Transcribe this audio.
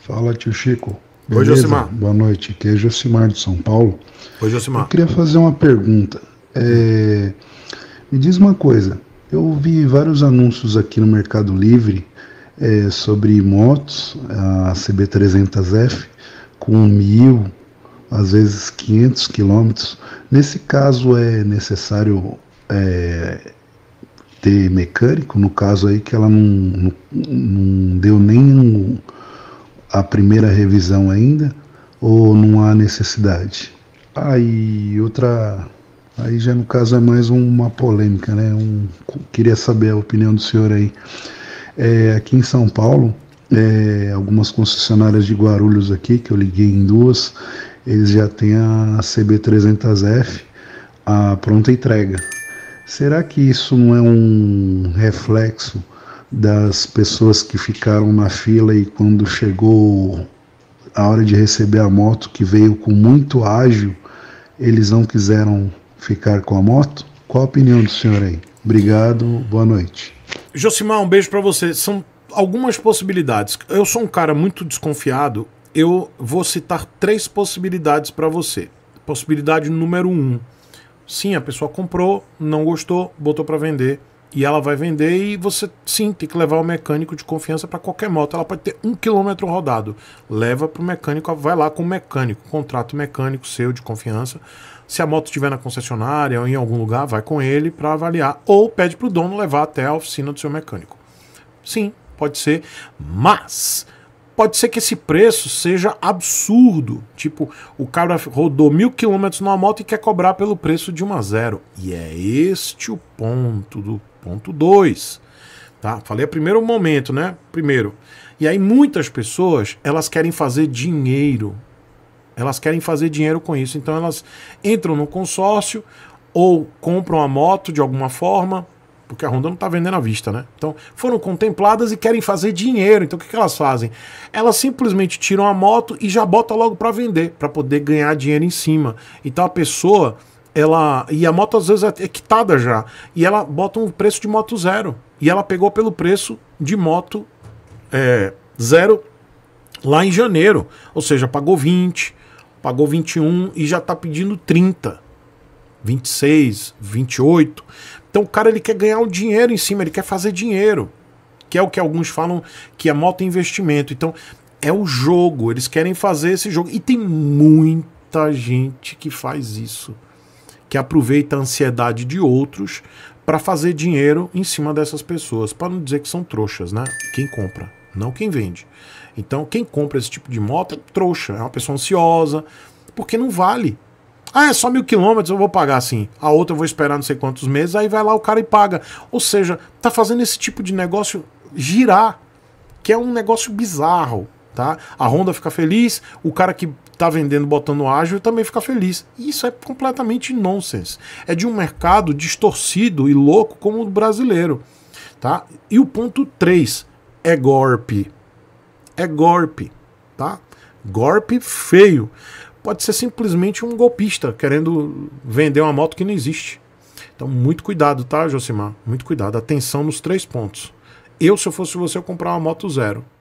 Fala, tio Chico. Beleza? Oi, Josimar. Boa noite. que é Josimar de São Paulo. Oi, Josimar. Eu queria fazer uma pergunta. É... Me diz uma coisa. Eu vi vários anúncios aqui no Mercado Livre é, sobre motos, a CB300F, com mil, às vezes 500 quilômetros. Nesse caso, é necessário é, ter mecânico, no caso aí que ela não, não, não deu nem um a primeira revisão ainda ou não há necessidade? Aí outra, aí já no caso é mais uma polêmica, né? Um, queria saber a opinião do senhor aí. É, aqui em São Paulo, é, algumas concessionárias de Guarulhos aqui que eu liguei em duas, eles já têm a CB300F, a pronta entrega. Será que isso não é um reflexo? das pessoas que ficaram na fila e quando chegou a hora de receber a moto que veio com muito ágil, eles não quiseram ficar com a moto? Qual a opinião do senhor aí? Obrigado, boa noite. Josimar, um beijo para você. São algumas possibilidades. Eu sou um cara muito desconfiado. Eu vou citar três possibilidades para você. Possibilidade número um: sim, a pessoa comprou, não gostou, botou para vender e ela vai vender e você sim tem que levar o mecânico de confiança para qualquer moto. Ela pode ter um quilômetro rodado. Leva para o mecânico, vai lá com o mecânico, contrato mecânico seu de confiança. Se a moto estiver na concessionária ou em algum lugar, vai com ele para avaliar. Ou pede para o dono levar até a oficina do seu mecânico. Sim, pode ser, mas pode ser que esse preço seja absurdo. Tipo, o cara rodou mil quilômetros numa moto e quer cobrar pelo preço de uma zero. E é este o ponto do Ponto 2. Tá? Falei primeiro momento, né? Primeiro. E aí muitas pessoas, elas querem fazer dinheiro. Elas querem fazer dinheiro com isso. Então elas entram no consórcio ou compram a moto de alguma forma, porque a Honda não está vendendo à vista, né? Então foram contempladas e querem fazer dinheiro. Então o que, que elas fazem? Elas simplesmente tiram a moto e já botam logo para vender, para poder ganhar dinheiro em cima. Então a pessoa ela e a moto às vezes é quitada já e ela bota um preço de moto zero e ela pegou pelo preço de moto é, zero lá em janeiro, ou seja, pagou 20, pagou 21 e já está pedindo 30, 26, 28. Então o cara ele quer ganhar o um dinheiro em cima, ele quer fazer dinheiro, que é o que alguns falam que a é moto é investimento. Então é o jogo, eles querem fazer esse jogo e tem muita gente que faz isso que aproveita a ansiedade de outros para fazer dinheiro em cima dessas pessoas, para não dizer que são trouxas, né? Quem compra, não quem vende. Então, quem compra esse tipo de moto é trouxa, é uma pessoa ansiosa, porque não vale. Ah, é só mil quilômetros, eu vou pagar assim. A outra eu vou esperar não sei quantos meses, aí vai lá o cara e paga. Ou seja, tá fazendo esse tipo de negócio girar, que é um negócio bizarro. Tá? A Honda fica feliz, o cara que está vendendo botando ágil também fica feliz. Isso é completamente nonsense. É de um mercado distorcido e louco como o brasileiro. Tá? E o ponto 3 é golpe. É golpe. Tá? Golpe feio. Pode ser simplesmente um golpista querendo vender uma moto que não existe. Então, muito cuidado, tá, Josimar? Muito cuidado. Atenção nos três pontos. Eu, se eu fosse você, eu comprar uma moto zero.